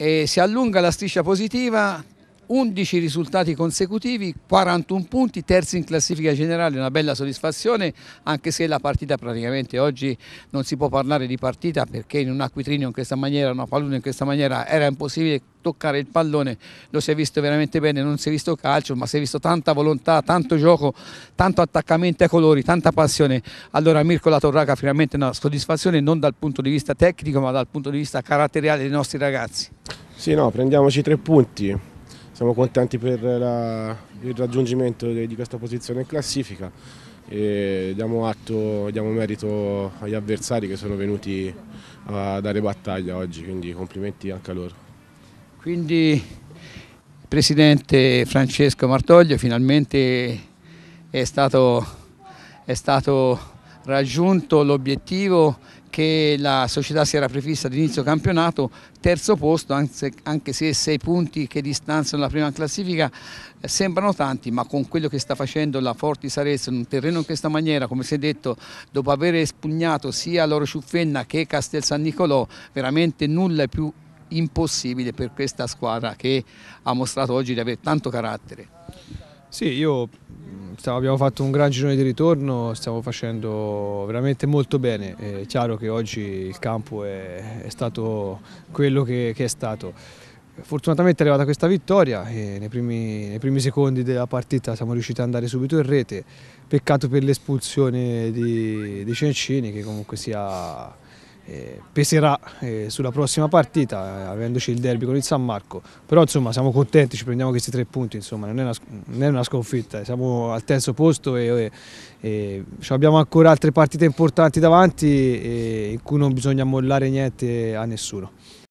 e si allunga la striscia positiva, 11 risultati consecutivi, 41 punti, terzi in classifica generale, una bella soddisfazione anche se la partita praticamente oggi non si può parlare di partita perché in un acquitrino in questa maniera, una pallone in questa maniera era impossibile toccare il pallone, lo si è visto veramente bene, non si è visto calcio ma si è visto tanta volontà, tanto gioco, tanto attaccamento ai colori, tanta passione. Allora Mirko La Torraca finalmente una soddisfazione non dal punto di vista tecnico ma dal punto di vista caratteriale dei nostri ragazzi. Sì, no, prendiamoci tre punti. Siamo contenti per la, il raggiungimento di questa posizione in classifica e diamo atto, diamo merito agli avversari che sono venuti a dare battaglia oggi, quindi complimenti anche a loro. Quindi presidente Francesco Martoglio finalmente è stato, è stato raggiunto l'obiettivo che la società si era prefissa all'inizio campionato, terzo posto, anche se sei punti che distanziano la prima classifica eh, sembrano tanti, ma con quello che sta facendo la Forti Sarezzo in un terreno in questa maniera, come si è detto, dopo aver espugnato sia Loro Ciuffenna che Castel San Nicolò, veramente nulla è più impossibile per questa squadra che ha mostrato oggi di avere tanto carattere. Sì, io abbiamo fatto un gran girone di ritorno, stiamo facendo veramente molto bene. È chiaro che oggi il campo è, è stato quello che, che, è stato. Fortunatamente è arrivata questa vittoria e nei primi, nei primi secondi della partita siamo riusciti ad andare subito in rete. Peccato per l'espulsione di, di Cencini che comunque sia eh, peserà eh, sulla prossima partita, eh, avendoci il derby con il San Marco, però insomma siamo contenti, ci prendiamo questi tre punti, insomma non è una, non è una sconfitta, siamo al terzo posto e, e, e abbiamo ancora altre partite importanti davanti in cui non bisogna mollare niente a nessuno.